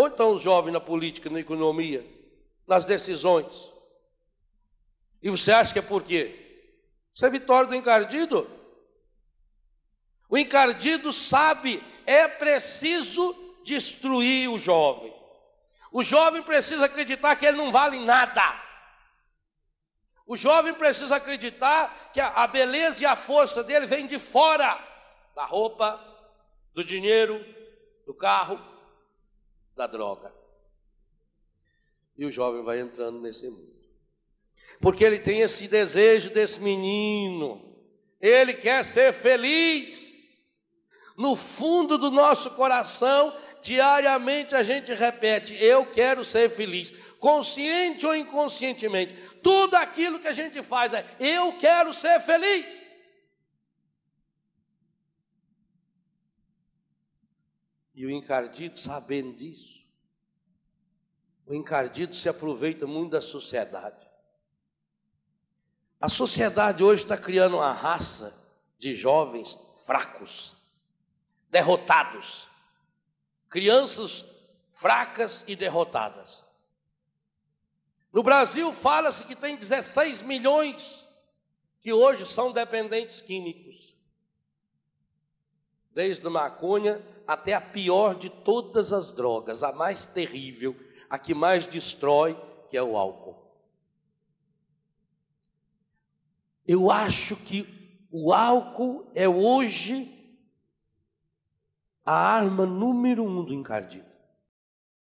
Onde estão os jovens na política, na economia, nas decisões? E você acha que é por quê? Isso é vitória do encardido. O encardido sabe, é preciso destruir o jovem. O jovem precisa acreditar que ele não vale nada. O jovem precisa acreditar que a beleza e a força dele vem de fora da roupa, do dinheiro, do carro, da droga. E o jovem vai entrando nesse mundo. Porque ele tem esse desejo desse menino. Ele quer ser feliz. No fundo do nosso coração, diariamente a gente repete: Eu quero ser feliz. Consciente ou inconscientemente, tudo aquilo que a gente faz é: Eu quero ser feliz. E o encardido, sabendo disso, o encardido se aproveita muito da sociedade. A sociedade hoje está criando uma raça de jovens fracos, derrotados, crianças fracas e derrotadas. No Brasil, fala-se que tem 16 milhões que hoje são dependentes químicos desde maconha até a pior de todas as drogas, a mais terrível, a que mais destrói, que é o álcool. Eu acho que o álcool é hoje a arma número um do encardido.